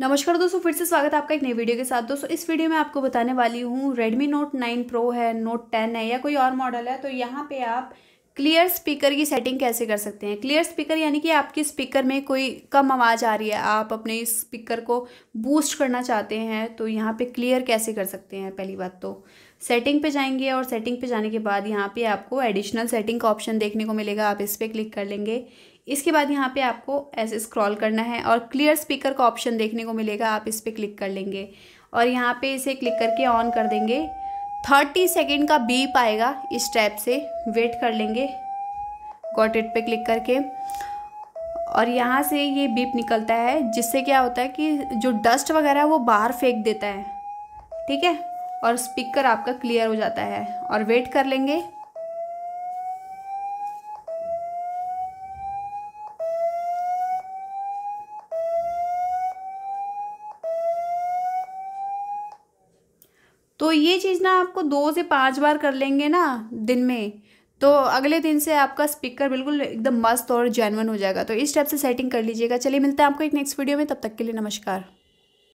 नमस्कार दोस्तों फिर से स्वागत है आपका एक नई वीडियो के साथ दोस्तों इस वीडियो में आपको बताने वाली हूँ Redmi Note 9 Pro है Note 10 है या कोई और मॉडल है तो यहाँ पे आप क्लियर स्पीकर की सेटिंग कैसे कर सकते हैं क्लियर स्पीकर यानी कि आपके स्पीकर में कोई कम आवाज़ आ रही है आप अपने स्पीकर को बूस्ट करना चाहते हैं तो यहाँ पे क्लियर कैसे कर सकते हैं पहली बात तो सेटिंग पे जाएंगे और सेटिंग पे जाने के बाद यहाँ पे आपको एडिशनल सेटिंग का ऑप्शन देखने को मिलेगा आप इस पर क्लिक कर लेंगे इसके बाद यहाँ पे आपको ऐसे स्क्रॉल करना है और क्लियर स्पीकर का ऑप्शन देखने को मिलेगा आप इस पर क्लिक कर लेंगे और यहाँ पे इसे क्लिक करके ऑन कर देंगे थर्टी सेकेंड का बीप आएगा इस टैप से वेट कर लेंगे गॉट इट पे क्लिक करके और यहाँ से ये बीप निकलता है जिससे क्या होता है कि जो डस्ट वगैरह है वो बाहर फेंक देता है ठीक है और स्पीकर आपका क्लियर हो जाता है और वेट कर लेंगे तो ये चीज़ ना आपको दो से पाँच बार कर लेंगे ना दिन में तो अगले दिन से आपका स्पीकर बिल्कुल एकदम मस्त और जैनवन हो जाएगा तो इस टाइप से सेटिंग कर लीजिएगा चलिए मिलते हैं आपको एक नेक्स्ट वीडियो में तब तक के लिए नमस्कार